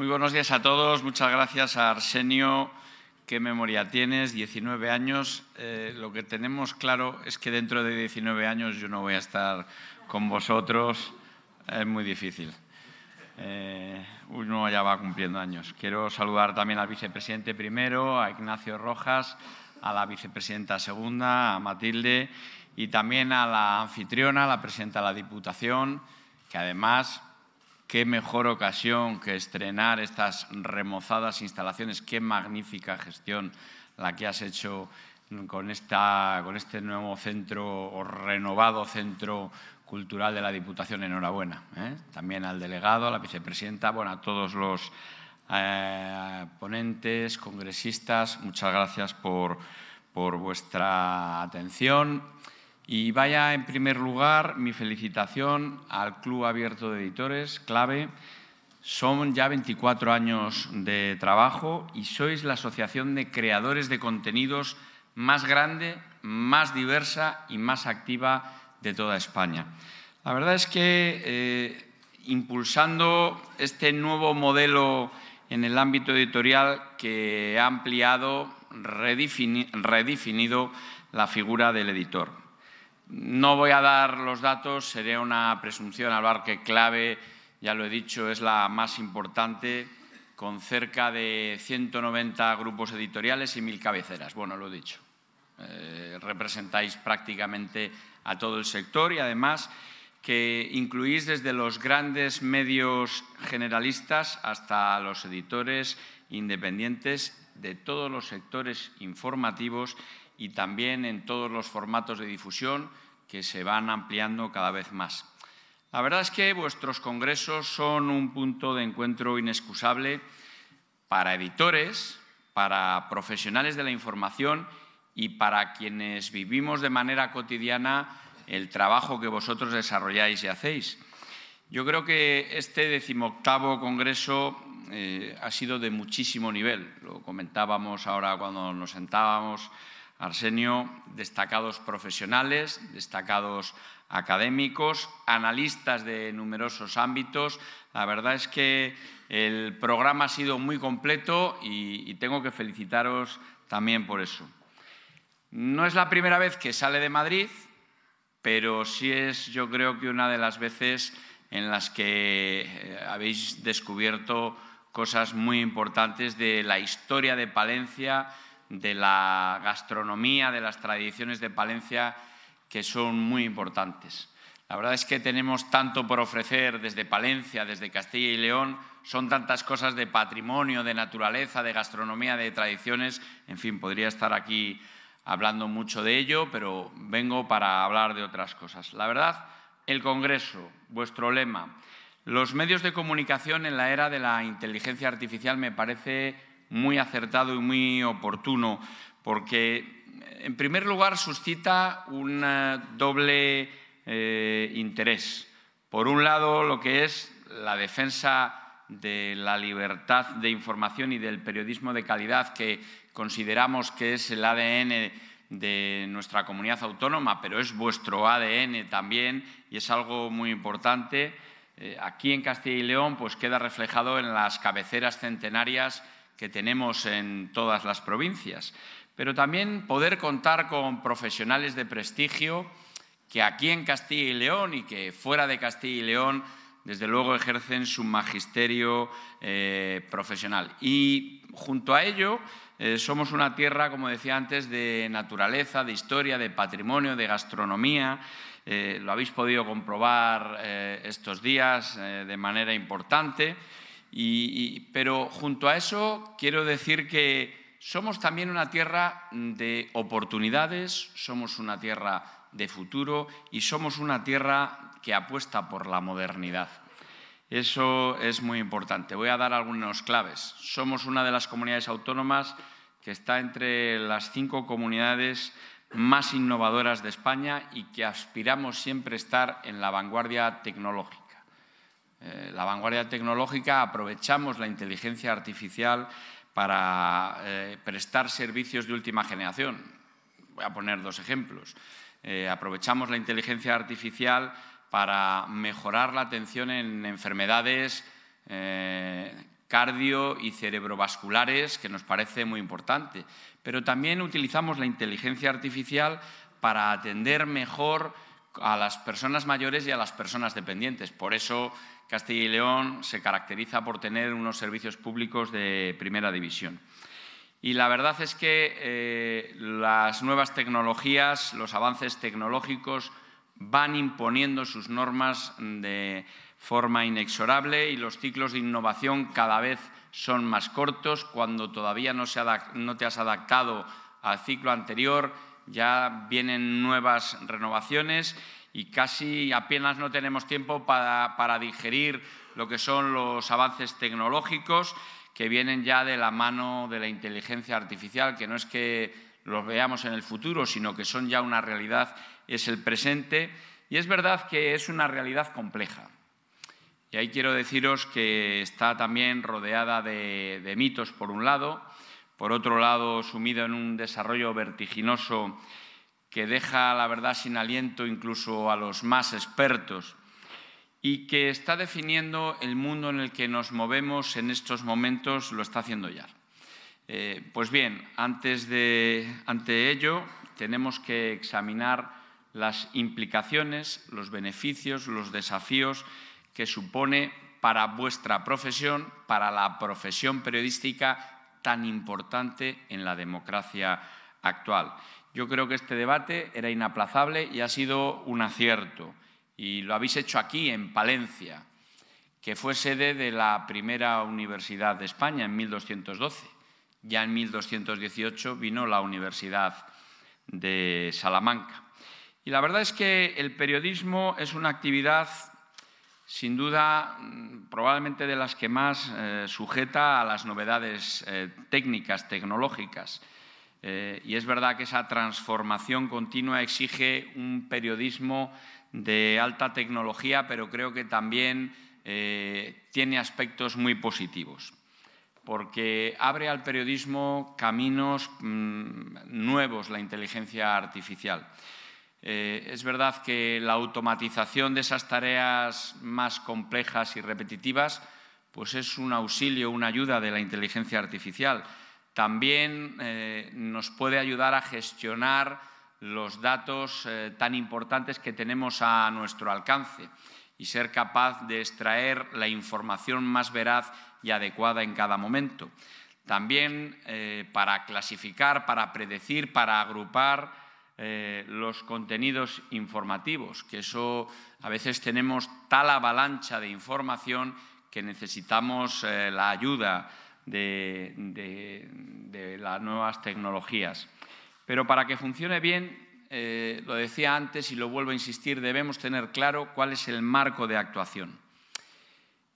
Muy buenos días a todos. Muchas gracias a Arsenio. ¿Qué memoria tienes? 19 años. Eh, lo que tenemos claro es que dentro de 19 años yo no voy a estar con vosotros. Es muy difícil. Eh, uno ya va cumpliendo años. Quiero saludar también al vicepresidente primero, a Ignacio Rojas, a la vicepresidenta segunda, a Matilde y también a la anfitriona, la presidenta de la Diputación, que además qué mejor ocasión que estrenar estas remozadas instalaciones, qué magnífica gestión la que has hecho con, esta, con este nuevo centro o renovado centro cultural de la Diputación. Enhorabuena. ¿eh? También al delegado, a la vicepresidenta, bueno, a todos los eh, ponentes, congresistas, muchas gracias por, por vuestra atención. Y vaya en primer lugar mi felicitación al Club Abierto de Editores, clave. Son ya 24 años de trabajo y sois la asociación de creadores de contenidos más grande, más diversa y más activa de toda España. La verdad es que eh, impulsando este nuevo modelo en el ámbito editorial que ha ampliado, redefinido la figura del editor. No voy a dar los datos, sería una presunción hablar que clave, ya lo he dicho, es la más importante, con cerca de 190 grupos editoriales y mil cabeceras. Bueno, lo he dicho. Eh, representáis prácticamente a todo el sector y además que incluís desde los grandes medios generalistas hasta los editores independientes de todos los sectores informativos y también en todos los formatos de difusión que se van ampliando cada vez más. La verdad es que vuestros congresos son un punto de encuentro inexcusable para editores, para profesionales de la información y para quienes vivimos de manera cotidiana el trabajo que vosotros desarrolláis y hacéis. Yo creo que este decimoctavo Congreso eh, ha sido de muchísimo nivel. Lo comentábamos ahora cuando nos sentábamos Arsenio, destacados profesionales, destacados académicos, analistas de numerosos ámbitos. La verdad es que el programa ha sido muy completo y, tengo que felicitaros también por eso. No es la primera vez que sale de Madrid, pero sí es yo creo que una de las veces en las que eh, habéis descubierto cosas muy importantes de la historia de Palencia de la gastronomía, de las tradiciones de Palencia, que son muy importantes. La verdad es que tenemos tanto por ofrecer desde Palencia, desde Castilla y León, son tantas cosas de patrimonio, de naturaleza, de gastronomía, de tradiciones, en fin, podría estar aquí hablando mucho de ello, pero vengo para hablar de otras cosas. La verdad, el Congreso, vuestro lema, los medios de comunicación en la era de la inteligencia artificial me parece muy acertado y muy oportuno, porque eh, en primer lugar suscita un eh, doble eh, interés. Por un lado, lo que es la defensa de la libertad de información y del periodismo de calidad que consideramos que es el ADN de nuestra comunidad autónoma, pero es vuestro ADN también y es algo muy importante. aquí en Castilla y León pues queda reflejado en las cabeceras centenarias que tenemos en todas las provincias, pero también poder contar con profesionales de prestigio que aquí en Castilla y León y que fuera de Castilla y León, desde luego, ejercen su magisterio eh, profesional. Y junto a ello, eh, somos una tierra, como decía antes, de naturaleza, de historia, de patrimonio, de gastronomía. Eh, lo habéis podido comprobar estos días de manera importante. Y, pero junto a eso quiero decir que somos también una tierra de oportunidades, somos una tierra de futuro y somos una tierra que apuesta por la modernidad. Eso es muy importante. Voy a dar algunas claves. Somos una de las comunidades autónomas que está entre las cinco comunidades más innovadoras de España y que aspiramos siempre a estar en la vanguardia tecnológica. Eh, la vanguardia tecnológica, aprovechamos la inteligencia artificial para eh, prestar servicios de última generación. Voy a poner dos ejemplos. Eh, aprovechamos la inteligencia artificial para mejorar la atención en enfermedades cardio y cerebrovasculares, que nos parece muy importante. Pero también utilizamos la inteligencia artificial para atender mejor a las personas mayores y a las personas dependientes. Por eso Castilla y León se caracteriza por tener unos servicios públicos de primera división. Y la verdad es que eh, las nuevas tecnologías, los avances tecnológicos van imponiendo sus normas de forma inexorable y los ciclos de innovación cada vez son más cortos. Cuando todavía no te has adaptado al ciclo anterior, ya vienen nuevas renovaciones y casi apenas no tenemos tiempo para, digerir lo que son los avances tecnológicos que vienen ya de la mano de la inteligencia artificial, que no es que los veamos en el futuro, sino que son ya una realidad, es el presente. Y es verdad que es una realidad compleja. Y ahí quiero deciros que está también rodeada de, mitos, por un lado, por otro lado, sumido en un desarrollo vertiginoso que deja la verdad sin aliento incluso a los más expertos y que está definiendo el mundo en el que nos movemos en estos momentos, lo está haciendo ya. Eh, pues bien, ante ello tenemos que examinar las implicaciones, los beneficios, los desafíos que supone para vuestra profesión, para la profesión periodística tan importante en la democracia actual. Yo creo que este debate era inaplazable y ha sido un acierto. Y lo habéis hecho aquí, en Palencia, que fue sede de la primera universidad de España en 1212. Ya en 1218 vino la Universidad de Salamanca. Y la verdad es que el periodismo es una actividad, sin duda, mm, probablemente de las que más eh, sujeta a las novedades eh, técnicas, tecnológicas. Eh, y es verdad que esa transformación continua exige un periodismo de alta tecnología, pero creo que también eh, tiene aspectos muy positivos, porque abre al periodismo caminos mm, nuevos la inteligencia artificial. Eh, es verdad que la automatización de esas tareas más complejas y repetitivas pues es un auxilio, una ayuda de la inteligencia artificial, también eh, nos puede ayudar a gestionar los datos eh, tan importantes que tenemos a nuestro alcance y ser capaz de extraer la información más veraz y adecuada en cada momento. También eh, para clasificar, para predecir, para agrupar los contenidos informativos, que eso a veces tenemos tal avalancha de información que necesitamos la ayuda de, las nuevas tecnologías. Pero para que funcione bien, eh, lo decía antes y lo vuelvo a insistir, debemos tener claro cuál es el marco de actuación.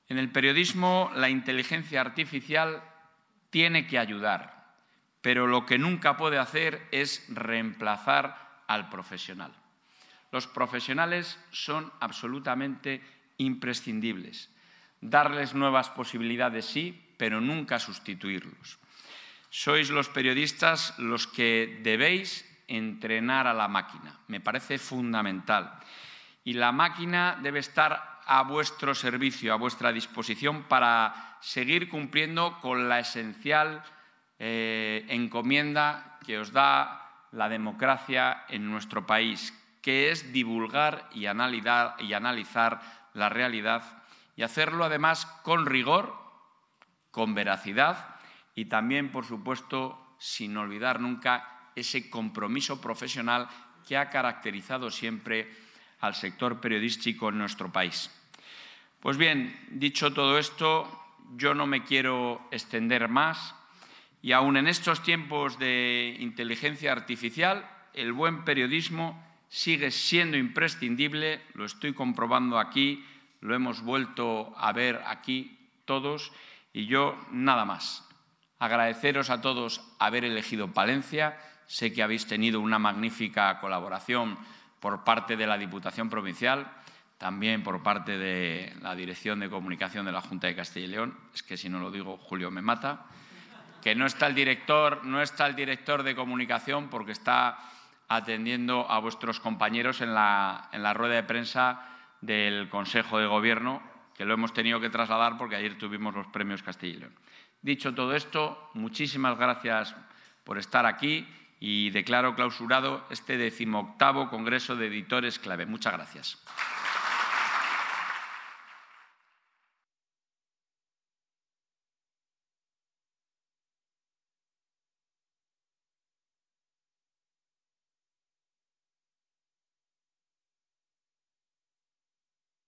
En el periodismo, la inteligencia artificial tiene que ayudar, pero lo que nunca puede hacer es reemplazar al profesional. Los profesionales son absolutamente imprescindibles, darles nuevas posibilidades, sí, pero nunca sustituirlos. Sois los periodistas los que debéis entrenar a la máquina. Me parece fundamental. Y la máquina debe estar a vuestro servicio, a vuestra disposición para seguir cumpliendo con la esencial eh, encomienda que os da la democracia en nuestro país, que es divulgar y y analizar la realidad y hacerlo además con rigor, con veracidad y también, por supuesto, sin olvidar nunca ese compromiso profesional que ha caracterizado siempre al sector periodístico en nuestro país. Pues bien, dicho todo esto, yo no me quiero extender más y aún en estos tiempos de inteligencia artificial, el buen periodismo sigue siendo imprescindible, lo estoy comprobando aquí, lo hemos vuelto a ver aquí todos y yo nada más. Agradeceros a todos haber elegido Palencia. Sé que habéis tenido una magnífica colaboración por parte de la Diputación Provincial, también por parte de la Dirección de Comunicación de la Junta de Castilla y León. Es que si no lo digo, Julio me mata. Que no está el director, no está el director de comunicación porque está atendiendo a vuestros compañeros en la, en la rueda de prensa del Consejo de Gobierno, que lo hemos tenido que trasladar porque ayer tuvimos los premios Castillo. Dicho todo esto, muchísimas gracias por estar aquí y declaro clausurado este decimoctavo Congreso de Editores Clave. Muchas gracias.